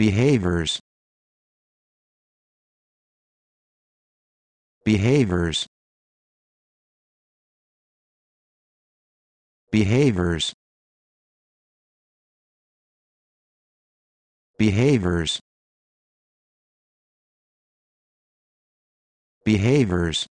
behaviors behaviors behaviors behaviors behaviors